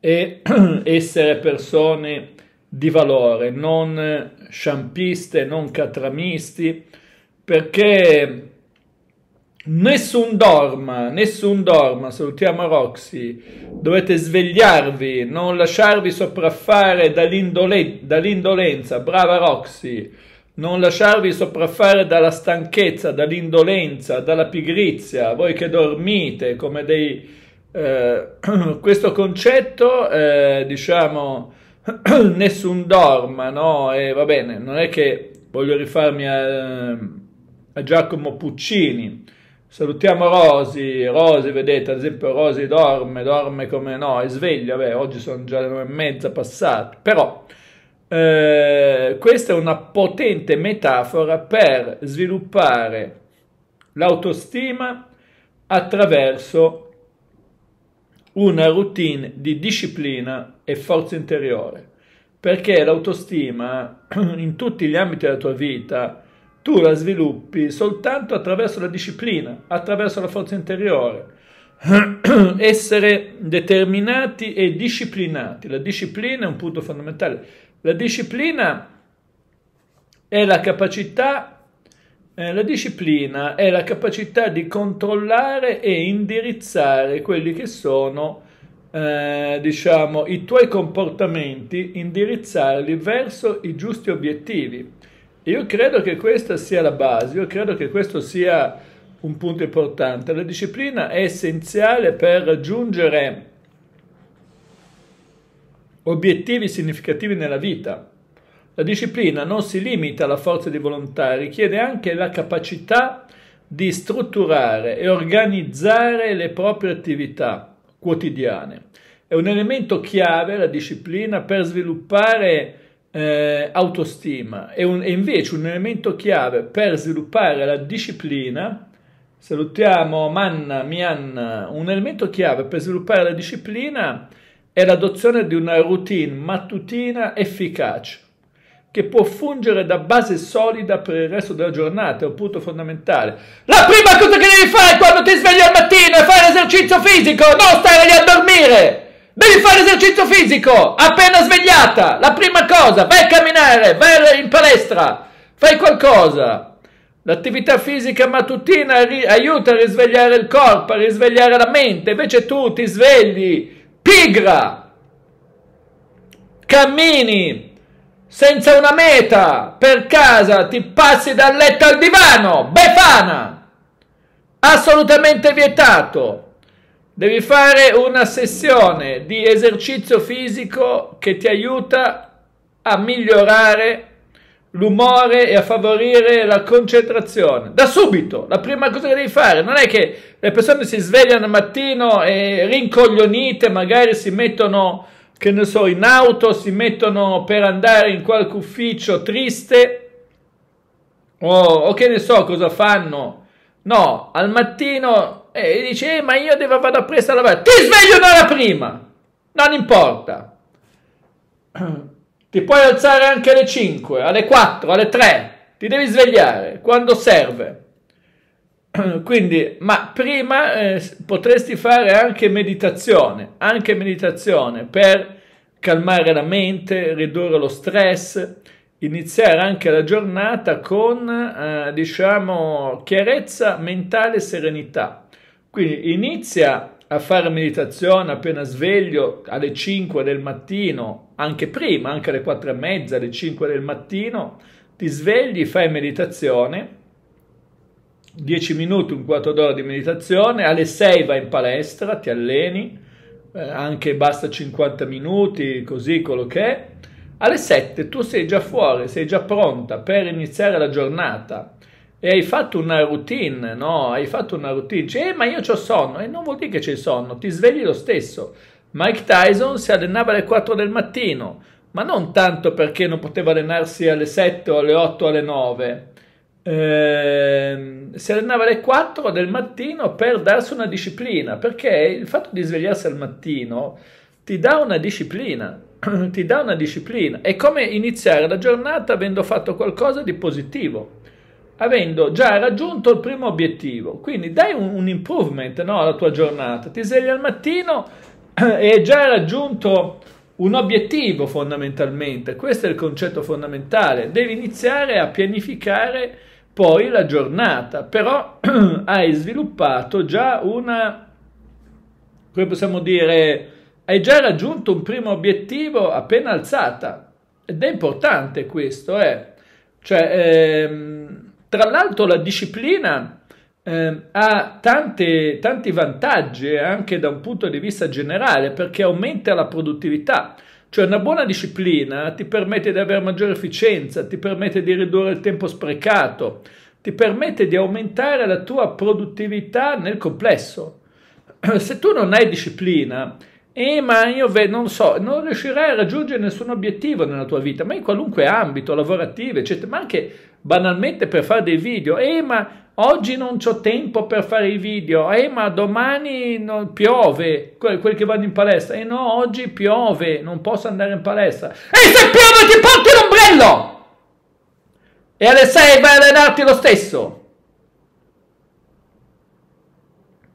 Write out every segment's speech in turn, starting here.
e essere persone di valore, non sciampiste, non catramisti, perché nessun dorma, nessun dorma, salutiamo Roxy, dovete svegliarvi, non lasciarvi sopraffare dall'indole- dall'indolenza, brava Roxy, non lasciarvi sopraffare dalla stanchezza, dall'indolenza, dalla pigrizia, voi che dormite come dei eh, questo concetto, eh, diciamo, nessun dorma, no? E va bene, non è che voglio rifarmi a, a Giacomo Puccini. Salutiamo Rosi, Rosi vedete, ad esempio Rosi dorme, dorme come no, è sveglia, beh, oggi sono già le nove e mezza passate, però eh, questa è una potente metafora per sviluppare l'autostima attraverso una routine di disciplina e forza interiore, perché l'autostima in tutti gli ambiti della tua vita tu la sviluppi soltanto attraverso la disciplina, attraverso la forza interiore. Essere determinati e disciplinati. La disciplina è un punto fondamentale. La disciplina è la capacità eh, la disciplina è la capacità di controllare e indirizzare quelli che sono eh, diciamo, i tuoi comportamenti, indirizzarli verso i giusti obiettivi. io credo che questa sia la base, io credo che questo sia un punto importante. La disciplina è essenziale per raggiungere obiettivi significativi nella vita. La disciplina non si limita alla forza di volontà, richiede anche la capacità di strutturare e organizzare le proprie attività quotidiane. È un elemento chiave la disciplina per sviluppare eh, autostima, è, un, è invece un elemento chiave per sviluppare la disciplina. Salutiamo Manna, Mianna, un elemento chiave per sviluppare la disciplina è l'adozione di una routine mattutina efficace che può fungere da base solida per il resto della giornata, è un punto fondamentale. La prima cosa che devi fare quando ti svegli al mattino è fare esercizio fisico, non stare lì a dormire! Devi fare esercizio fisico, appena svegliata, la prima cosa, vai a camminare, vai in palestra, fai qualcosa. L'attività fisica mattutina ri- aiuta a risvegliare il corpo, a risvegliare la mente, invece tu ti svegli pigra, cammini, senza una meta, per casa ti passi dal letto al divano, befana, assolutamente vietato. Devi fare una sessione di esercizio fisico che ti aiuta a migliorare l'umore e a favorire la concentrazione. Da subito, la prima cosa che devi fare, non è che le persone si svegliano al mattino e rincoglionite, magari si mettono che ne so, in auto si mettono per andare in qualche ufficio triste o, o che ne so cosa fanno. No, al mattino e eh, dice, eh, ma io devo vado presto a lavorare. Ti sveglio un'ora prima, non importa. Ti puoi alzare anche alle 5, alle 4, alle 3, ti devi svegliare quando serve. Quindi, ma prima eh, potresti fare anche meditazione, anche meditazione per calmare la mente, ridurre lo stress, iniziare anche la giornata con, eh, diciamo, chiarezza mentale e serenità. Quindi inizia a fare meditazione appena sveglio alle 5 del mattino, anche prima, anche alle 4 e mezza, alle 5 del mattino, ti svegli, fai meditazione 10 minuti, un quarto d'ora di meditazione, alle 6 vai in palestra, ti alleni, eh, anche basta 50 minuti, così quello che è. Alle 7 tu sei già fuori, sei già pronta per iniziare la giornata e hai fatto una routine, no? Hai fatto una routine, dici, eh, ma io ho sonno, e non vuol dire che c'è sonno, ti svegli lo stesso. Mike Tyson si allenava alle 4 del mattino, ma non tanto perché non poteva allenarsi alle 7 o alle 8 o alle 9, Ehm, si allenava alle 4 del mattino per darsi una disciplina, perché il fatto di svegliarsi al mattino ti dà una disciplina, ti dà una disciplina. È come iniziare la giornata avendo fatto qualcosa di positivo, avendo già raggiunto il primo obiettivo. Quindi dai un, un improvement no, alla tua giornata. Ti svegli al mattino e hai già raggiunto un obiettivo fondamentalmente. Questo è il concetto fondamentale. Devi iniziare a pianificare poi la giornata, però hai sviluppato già una, come possiamo dire, hai già raggiunto un primo obiettivo appena alzata ed è importante questo, eh. Cioè, ehm, tra l'altro la disciplina ehm, ha tante, tanti vantaggi eh, anche da un punto di vista generale perché aumenta la produttività. Cioè una buona disciplina ti permette di avere maggiore efficienza, ti permette di ridurre il tempo sprecato, ti permette di aumentare la tua produttività nel complesso. Se tu non hai disciplina, eh, ma io ve, non so, non riuscirai a raggiungere nessun obiettivo nella tua vita, ma in qualunque ambito, lavorativo, eccetera, ma anche banalmente per fare dei video, eh, ma oggi non ho tempo per fare i video, eh ma domani no, piove, que- quel che vanno in palestra, eh no oggi piove, non posso andare in palestra, e se piove ti porti l'ombrello! E alle 6 vai a allenarti lo stesso!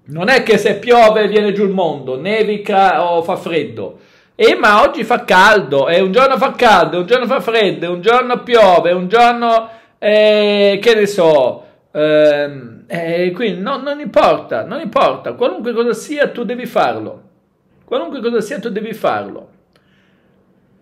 Non è che se piove viene giù il mondo, nevica o fa freddo. Eh, ma oggi fa caldo, e eh, un giorno fa caldo, un giorno fa freddo, un giorno piove, un giorno, eh, che ne so, Ehm, eh, quindi no, non importa, non importa, qualunque cosa sia tu devi farlo. Qualunque cosa sia tu devi farlo.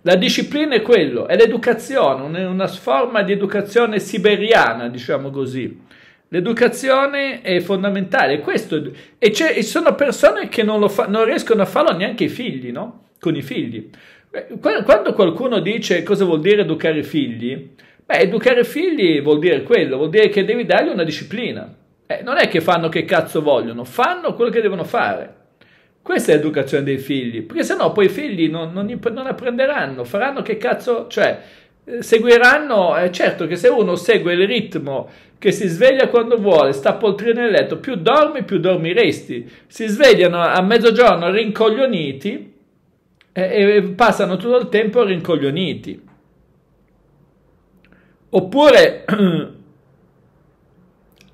La disciplina è quello, è l'educazione, una forma di educazione siberiana, diciamo così. L'educazione è fondamentale, questo, e, e sono persone che non, fa, non, riescono a farlo neanche i figli, no? Con i figli. Eh, quando qualcuno dice cosa vuol dire educare i figli, Beh, educare figli vuol dire quello, vuol dire che devi dargli una disciplina. Eh, non è che fanno che cazzo vogliono, fanno quello che devono fare. Questa è l'educazione dei figli, perché sennò poi i figli non, non, non apprenderanno, faranno che cazzo, cioè eh, seguiranno, eh, certo che se uno segue il ritmo che si sveglia quando vuole, sta poltrino nel letto, più dormi più dormiresti, si svegliano a mezzogiorno rincoglioniti eh, e passano tutto il tempo rincoglioniti. Oppure,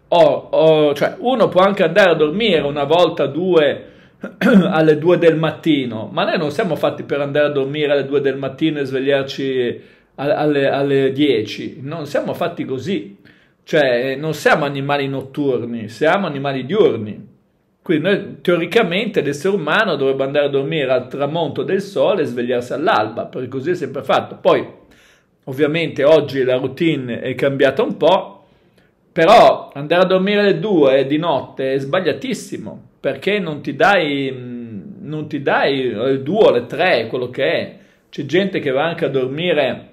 oh, oh, cioè, uno può anche andare a dormire una volta, due, alle due del mattino, ma noi non siamo fatti per andare a dormire alle due del mattino e svegliarci alle, alle 10, non siamo fatti così, cioè non siamo animali notturni, siamo animali diurni. Quindi noi, teoricamente l'essere umano dovrebbe andare a dormire al tramonto del sole e svegliarsi all'alba, perché così è sempre fatto. Poi Ovviamente oggi la routine è cambiata un po', però andare a dormire alle 2 di notte è sbagliatissimo, perché non ti dai, mm, non ti dai alle 2, alle 3, quello che è. C'è gente che va anche a dormire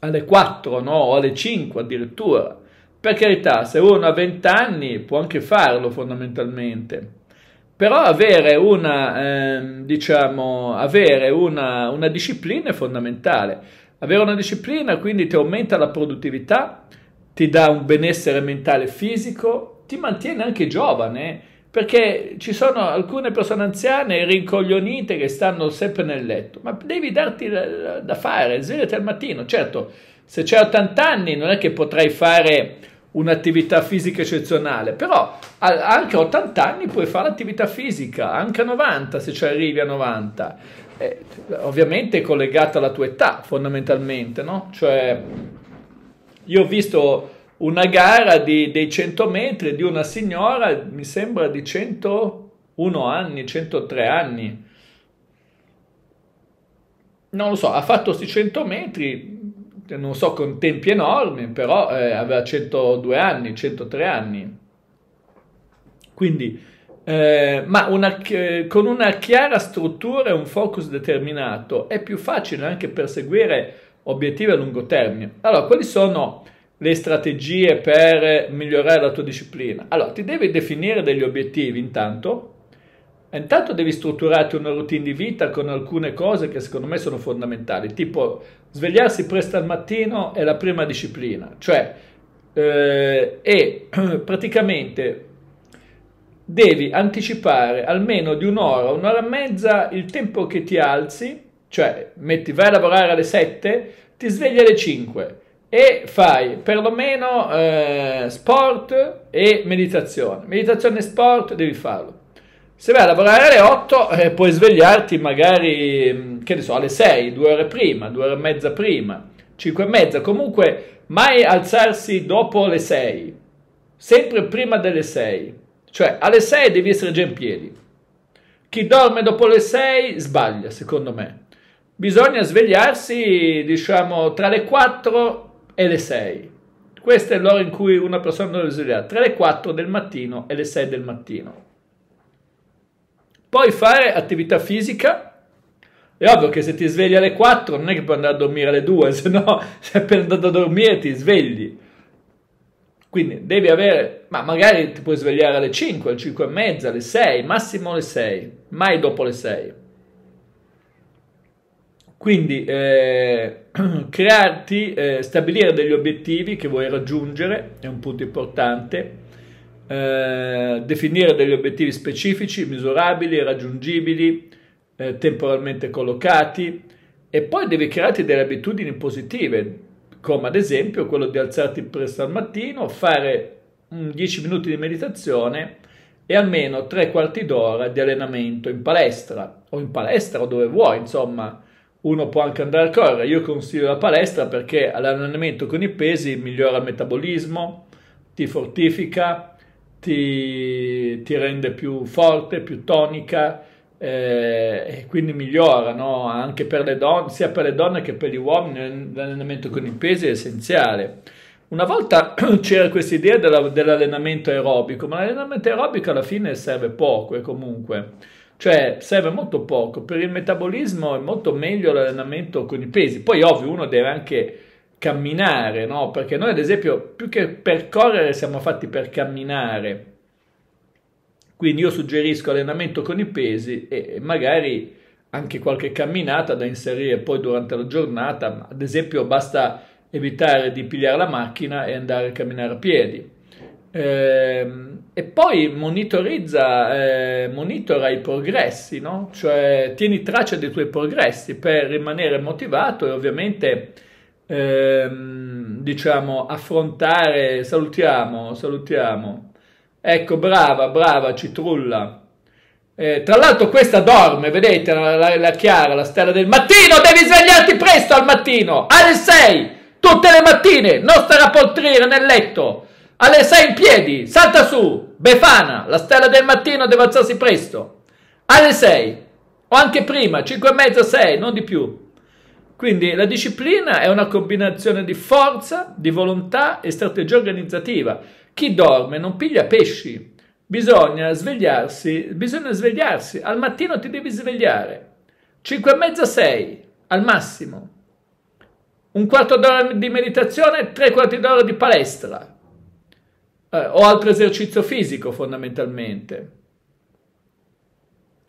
alle 4, no? O alle 5 addirittura. Per carità, se uno ha 20 anni può anche farlo fondamentalmente, però avere una, eh, diciamo, avere una, una disciplina è fondamentale. Avere una disciplina quindi ti aumenta la produttività, ti dà un benessere mentale e fisico, ti mantiene anche giovane, eh. perché ci sono alcune persone anziane rincoglionite che stanno sempre nel letto, ma devi darti da fare, svegliati al mattino. Certo, se c'è 80 anni non è che potrai fare un'attività fisica eccezionale, però anche a 80 anni puoi fare attività fisica, anche a 90 se ci arrivi a 90 eh, ovviamente è collegata alla tua età fondamentalmente, no? Cioè, io ho visto una gara di, dei 100 metri di una signora, mi sembra di 101 anni, 103 anni. Non lo so, ha fatto questi 100 metri, non so con tempi enormi, però eh, aveva 102 anni, 103 anni. Quindi eh, ma una, eh, con una chiara struttura e un focus determinato è più facile anche perseguire obiettivi a lungo termine. Allora, quali sono le strategie per migliorare la tua disciplina? Allora, ti devi definire degli obiettivi intanto, intanto devi strutturarti una routine di vita con alcune cose che secondo me sono fondamentali, tipo svegliarsi presto al mattino è la prima disciplina, cioè eh, e praticamente devi anticipare almeno di un'ora, un'ora e mezza il tempo che ti alzi, cioè metti, vai a lavorare alle 7, ti svegli alle 5 e fai perlomeno eh, sport e meditazione. Meditazione e sport devi farlo. Se vai a lavorare alle 8 eh, puoi svegliarti magari, mm, che ne so, alle 6, due ore prima, due ore e mezza prima, 5 e mezza, comunque mai alzarsi dopo le 6, sempre prima delle 6 cioè, alle 6 devi essere già in piedi. Chi dorme dopo le 6 sbaglia, secondo me. Bisogna svegliarsi, diciamo, tra le 4 e le 6. Questa è l'ora in cui una persona deve svegliare, tra le 4 del mattino e le 6 del mattino. Puoi fare attività fisica. È ovvio che se ti svegli alle 4 non è che puoi andare a dormire alle 2, se no sei per andato a dormire ti svegli. Quindi devi avere ma magari ti puoi svegliare alle 5, alle 5 e mezza, alle 6, massimo alle 6, mai dopo le 6. Quindi eh, crearti, eh, stabilire degli obiettivi che vuoi raggiungere è un punto importante, eh, definire degli obiettivi specifici, misurabili, raggiungibili, eh, temporalmente collocati e poi devi crearti delle abitudini positive, come ad esempio quello di alzarti presto al mattino, fare 10 minuti di meditazione e almeno 3 quarti d'ora di allenamento in palestra o in palestra o dove vuoi, insomma, uno può anche andare a correre. Io consiglio la palestra perché l'allenamento con i pesi migliora il metabolismo, ti fortifica, ti, ti rende più forte, più tonica eh, e quindi migliora no? anche per le donne, sia per le donne che per gli uomini. L'allenamento con i pesi è essenziale. Una volta c'era questa idea della, dell'allenamento aerobico, ma l'allenamento aerobico alla fine serve poco e eh, comunque, cioè serve molto poco. Per il metabolismo è molto meglio l'allenamento con i pesi. Poi ovvio uno deve anche camminare, no? Perché noi ad esempio più che percorrere siamo fatti per camminare. Quindi io suggerisco allenamento con i pesi e magari anche qualche camminata da inserire poi durante la giornata, ad esempio basta evitare di pigliare la macchina e andare a camminare a piedi. Ehm, e poi monitorizza, eh, monitora i progressi, no? cioè tieni traccia dei tuoi progressi per rimanere motivato e ovviamente ehm, diciamo affrontare, salutiamo, salutiamo. Ecco, brava, brava, citrulla. Eh, tra l'altro questa dorme, vedete, la, la, la Chiara, la stella del mattino, devi svegliarti presto al mattino, alle 6! tutte le mattine, non stare a poltrire nel letto, alle sei in piedi, salta su, Befana, la stella del mattino deve alzarsi presto, alle sei, o anche prima, cinque e mezza, sei, non di più. Quindi la disciplina è una combinazione di forza, di volontà e strategia organizzativa. Chi dorme non piglia pesci. Bisogna svegliarsi, bisogna svegliarsi. Al mattino ti devi svegliare. 5 e mezza, 6 al massimo un quarto d'ora di meditazione e tre quarti d'ora di palestra eh, o altro esercizio fisico fondamentalmente.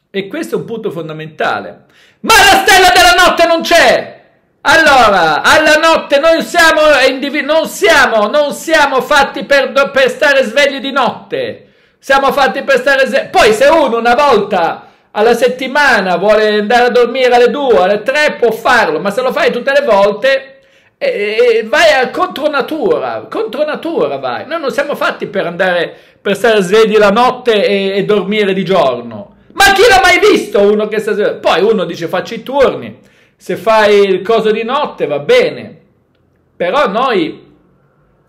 E questo è un punto fondamentale. Ma la stella della notte non c'è! Allora, alla notte noi siamo individui, non siamo, non siamo fatti per, per, stare svegli di notte. Siamo fatti per stare svegli. Poi se uno una volta alla settimana vuole andare a dormire alle 2, alle 3 può farlo, ma se lo fai tutte le volte e vai a contro natura, contro natura vai. Noi non siamo fatti per andare, per stare svegli la notte e, e dormire di giorno. Ma chi l'ha mai visto uno che sta sveglio? Poi uno dice faccio i turni, se fai il coso di notte va bene. Però noi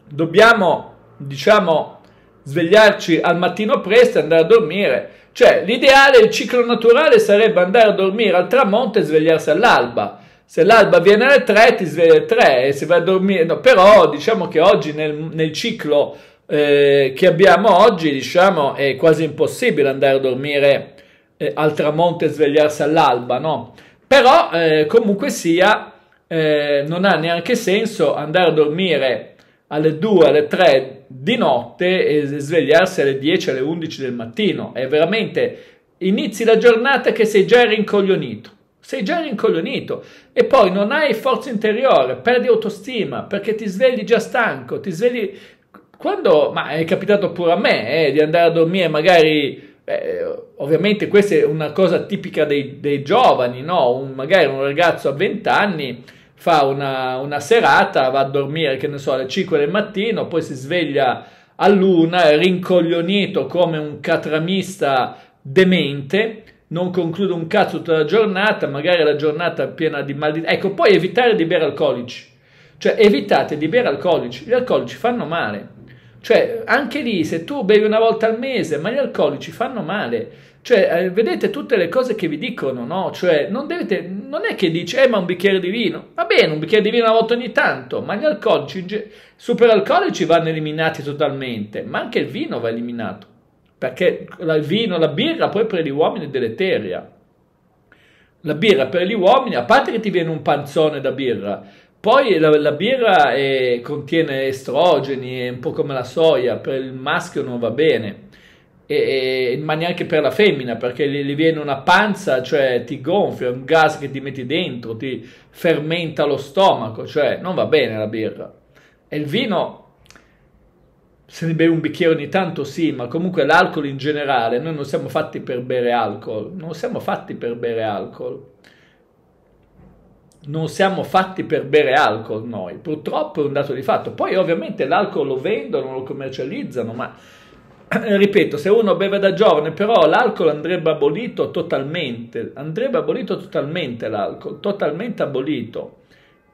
dobbiamo, diciamo, svegliarci al mattino presto e andare a dormire. Cioè, l'ideale, il ciclo naturale sarebbe andare a dormire al tramonto e svegliarsi all'alba se l'alba viene alle 3 ti svegli alle 3 e si va a dormire, no, però diciamo che oggi nel, nel ciclo eh, che abbiamo oggi diciamo è quasi impossibile andare a dormire eh, al tramonto e svegliarsi all'alba, no? Però eh, comunque sia eh, non ha neanche senso andare a dormire alle 2, alle 3 di notte e svegliarsi alle 10, alle 11 del mattino, è veramente inizi la giornata che sei già rincoglionito sei già rincoglionito e poi non hai forza interiore, perdi autostima perché ti svegli già stanco, ti svegli... Quando, ma è capitato pure a me eh, di andare a dormire magari Beh, ovviamente questa è una cosa tipica dei, dei giovani, no? un, magari un ragazzo a 20 anni fa una, una, serata, va a dormire, che ne so, alle 5 del mattino, poi si sveglia a luna, rincoglionito come un catramista demente, non concludo un cazzo tutta la giornata, magari la giornata piena di mal di... Ecco, poi evitare di bere alcolici. Cioè, evitate di bere alcolici. Gli alcolici fanno male. Cioè, anche lì, se tu bevi una volta al mese, ma gli alcolici fanno male. Cioè, eh, vedete tutte le cose che vi dicono, no? Cioè, non, dovete, non è che dici, eh, ma un bicchiere di vino. Va bene, un bicchiere di vino una volta ogni tanto, ma gli alcolici, superalcolici vanno eliminati totalmente, ma anche il vino va eliminato perché il vino, la birra poi per gli uomini è deleteria. La birra per gli uomini, a parte che ti viene un panzone da birra, poi la, la birra è, contiene estrogeni, è un po' come la soia, per il maschio non va bene, e, e, ma neanche per la femmina, perché gli, gli, viene una panza, cioè ti gonfia, è un gas che ti metti dentro, ti fermenta lo stomaco, cioè non va bene la birra. E il vino se ne beve un bicchiere ogni tanto sì, ma comunque l'alcol in generale, noi non siamo fatti per bere alcol, non siamo fatti per bere alcol. Non siamo fatti per bere alcol noi, purtroppo è un dato di fatto. Poi ovviamente l'alcol lo vendono, lo commercializzano, ma eh, ripeto, se uno beve da giovane, però l'alcol andrebbe abolito totalmente, andrebbe abolito totalmente l'alcol, totalmente abolito.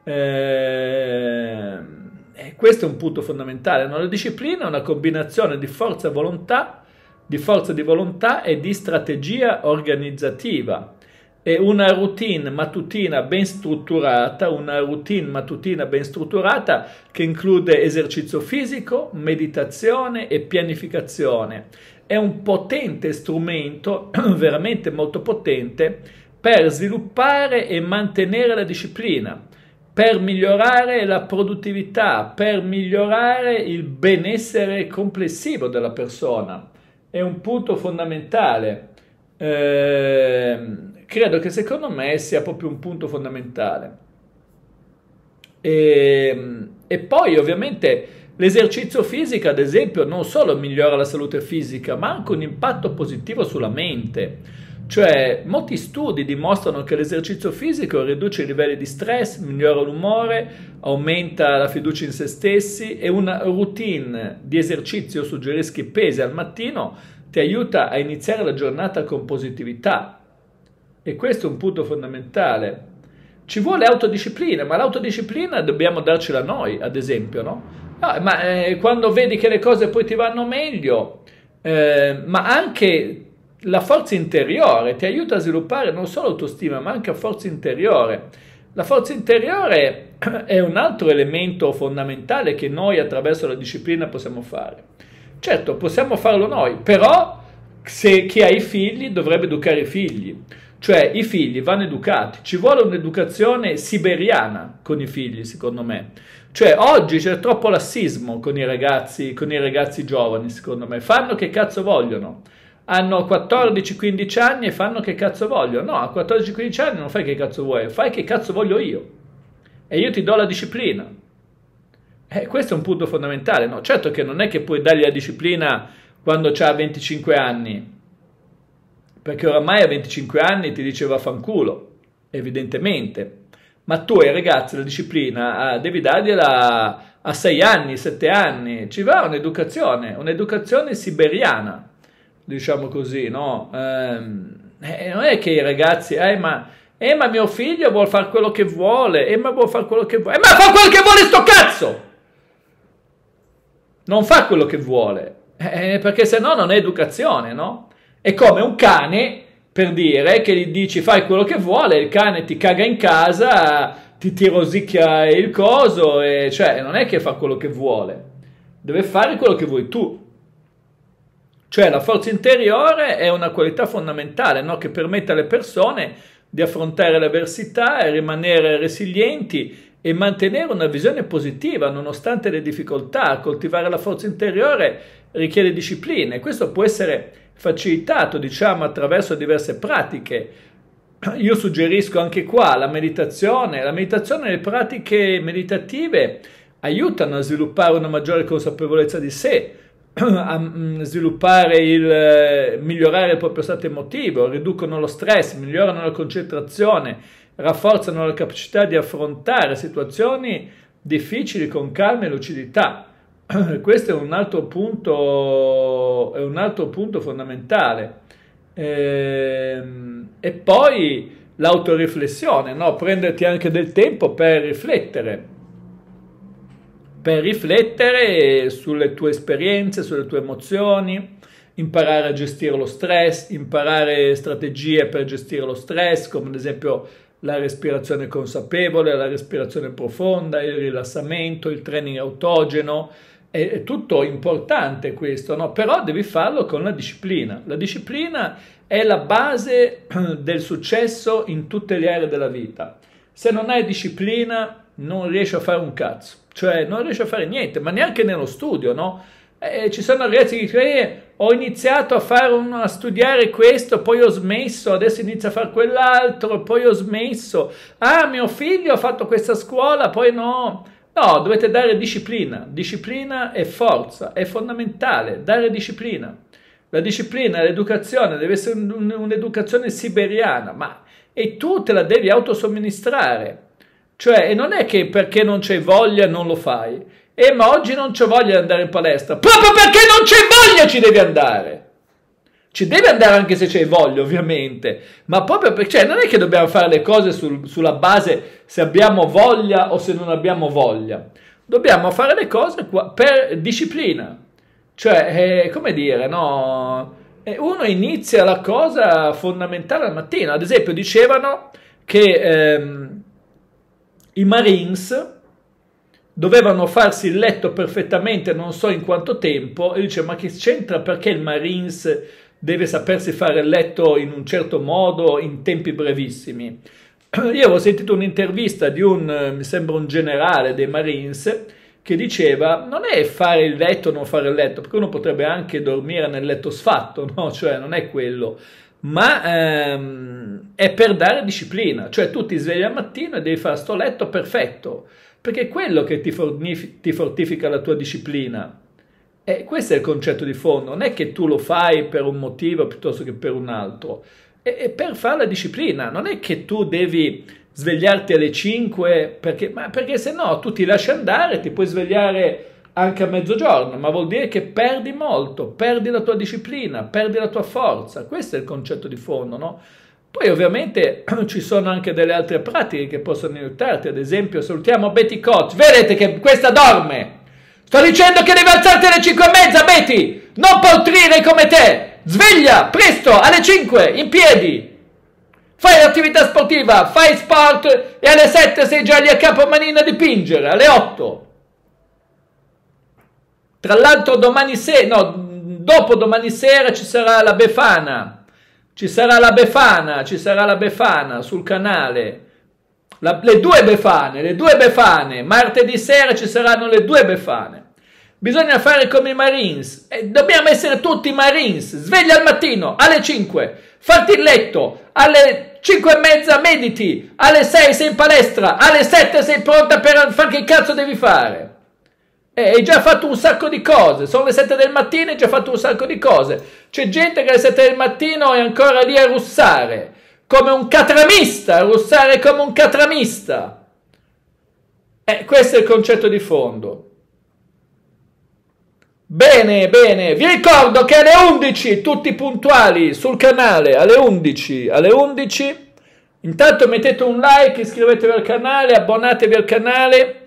Ehm e eh, questo è un punto fondamentale, no? la disciplina è una combinazione di forza, volontà, di forza di volontà e di strategia organizzativa. È una routine mattutina ben strutturata, una routine mattutina ben strutturata che include esercizio fisico, meditazione e pianificazione. È un potente strumento, veramente molto potente, per sviluppare e mantenere la disciplina per migliorare la produttività, per migliorare il benessere complessivo della persona. È un punto fondamentale. Eh, credo che secondo me sia proprio un punto fondamentale. E, ehm, e poi ovviamente l'esercizio fisico, ad esempio, non solo migliora la salute fisica, ma ha anche un impatto positivo sulla mente. Cioè, molti studi dimostrano che l'esercizio fisico riduce i livelli di stress, migliora l'umore, aumenta la fiducia in se stessi e una routine di esercizio, suggerischi pesi al mattino, ti aiuta a iniziare la giornata con positività. E questo è un punto fondamentale. Ci vuole autodisciplina, ma l'autodisciplina dobbiamo darcela noi, ad esempio, no? Ah, ma eh, quando vedi che le cose poi ti vanno meglio, eh, ma anche la forza interiore ti aiuta a sviluppare non solo autostima, ma anche forza interiore. La forza interiore è un altro elemento fondamentale che noi attraverso la disciplina possiamo fare. Certo, possiamo farlo noi, però se chi ha i figli dovrebbe educare i figli. Cioè i figli vanno educati, ci vuole un'educazione siberiana con i figli, secondo me. Cioè oggi c'è troppo lassismo con i ragazzi, con i ragazzi giovani, secondo me. Fanno che cazzo vogliono hanno 14-15 anni e fanno che cazzo voglio. No, a 14-15 anni non fai che cazzo vuoi, fai che cazzo voglio io. E io ti do la disciplina. E eh, questo è un punto fondamentale, no? Certo che non è che puoi dargli la disciplina quando ha 25 anni, perché oramai a 25 anni ti diceva fanculo, evidentemente. Ma tu ai ragazzi la disciplina ah, devi dargliela a 6 anni, 7 anni, ci va un'educazione, un'educazione siberiana diciamo così, no? Ehm, eh, non è che i ragazzi, eh ma, eh, ma mio figlio vuole fare quello che vuole, eh ma vuole fare quello che vuole, eh ma fa quello che vuole sto cazzo! Non fa quello che vuole, eh, perché se no non è educazione, no? È come un cane, per dire, che gli dici fai quello che vuole, il cane ti caga in casa, ti, ti rosicchia il coso, e cioè non è che fa quello che vuole, deve fare quello che vuoi tu. Cioè la forza interiore è una qualità fondamentale no? che permette alle persone di affrontare le avversità e rimanere resilienti e mantenere una visione positiva nonostante le difficoltà. Coltivare la forza interiore richiede disciplina e questo può essere facilitato, diciamo, attraverso diverse pratiche. Io suggerisco anche qua la meditazione. La meditazione e le pratiche meditative aiutano a sviluppare una maggiore consapevolezza di sé, Mm, sviluppare il eh, migliorare il proprio stato emotivo, riducono lo stress, migliorano la concentrazione, rafforzano la capacità di affrontare situazioni difficili con calma e lucidità. Questo è un altro punto, è un altro punto fondamentale. Ehm, e poi l'autoriflessione, no? prenderti anche del tempo per riflettere per riflettere sulle tue esperienze, sulle tue emozioni, imparare a gestire lo stress, imparare strategie per gestire lo stress, come ad esempio la respirazione consapevole, la respirazione profonda, il rilassamento, il training autogeno, è, tutto importante questo, no? però devi farlo con la disciplina. La disciplina è la base del successo in tutte le aree della vita. Se non hai disciplina non riesci a fare un cazzo cioè non riesce a fare niente, ma neanche nello studio, no? Eh, ci sono ragazzi che dicono, eh, ho iniziato a, un, a, studiare questo, poi ho smesso, adesso inizio a fare quell'altro, poi ho smesso. Ah, mio figlio ha fatto questa scuola, poi no. No, dovete dare disciplina. Disciplina e forza, è fondamentale, dare disciplina. La disciplina, l'educazione, deve essere un, un, un'educazione siberiana, ma e tu te la devi autosomministrare. Cioè, e non è che perché non c'è voglia non lo fai. Eh, ma oggi non c'è voglia di andare in palestra. Proprio perché non c'è voglia ci devi andare. Ci devi andare anche se c'è voglia, ovviamente. Ma proprio perché, cioè, non è che dobbiamo fare le cose sul, sulla base se abbiamo voglia o se non abbiamo voglia. Dobbiamo fare le cose qua, per disciplina. Cioè, eh, come dire, no? Eh, uno inizia la cosa fondamentale al mattino. Ad esempio, dicevano che... Ehm, i Marines dovevano farsi il letto perfettamente non so in quanto tempo e dice ma che c'entra perché il Marines deve sapersi fare il letto in un certo modo in tempi brevissimi. Io avevo sentito un'intervista di un, eh, mi sembra un generale dei Marines che diceva non è fare il letto o non fare il letto, perché uno potrebbe anche dormire nel letto sfatto, no? Cioè non è quello ma ehm, è per dare disciplina, cioè tu ti svegli al mattino e devi fare sto letto perfetto, perché è quello che ti, ti fortifica la tua disciplina. E questo è il concetto di fondo, non è che tu lo fai per un motivo piuttosto che per un altro, è, è per fare la disciplina, non è che tu devi svegliarti alle 5 perché, perché se no tu ti lasci andare, ti puoi svegliare anche a mezzogiorno, ma vuol dire che perdi molto, perdi la tua disciplina, perdi la tua forza. Questo è il concetto di fondo, no? Poi ovviamente ci sono anche delle altre pratiche che possono aiutarti, ad esempio salutiamo Betty Coach, vedete che questa dorme, sto dicendo che devi alzarti alle 5 e mezza Betty, non poltrine come te, sveglia presto alle 5 in piedi, fai l'attività sportiva, fai sport e alle 7 sei già lì a capo manina a dipingere, alle 8 tra l'altro domani sera, no, dopo domani sera ci sarà la Befana, ci sarà la Befana, ci sarà la Befana sul canale. La, le due Befane, le due Befane, martedì sera ci saranno le due Befane. Bisogna fare come i Marines, e eh, dobbiamo essere tutti Marines, sveglia al mattino, alle 5, fatti il letto, alle 5 e mezza mediti, alle 6 sei in palestra, alle 7 sei pronta per fare che cazzo devi fare. E hai già fatto un sacco di cose, sono le 7 del mattino e hai già fatto un sacco di cose. C'è gente che alle 7 del mattino è ancora lì a russare, come un catramista, a russare come un catramista. E questo è il concetto di fondo. Bene, bene, vi ricordo che alle 11, tutti puntuali sul canale, alle 11, alle 11, intanto mettete un like, iscrivetevi al canale, abbonatevi al canale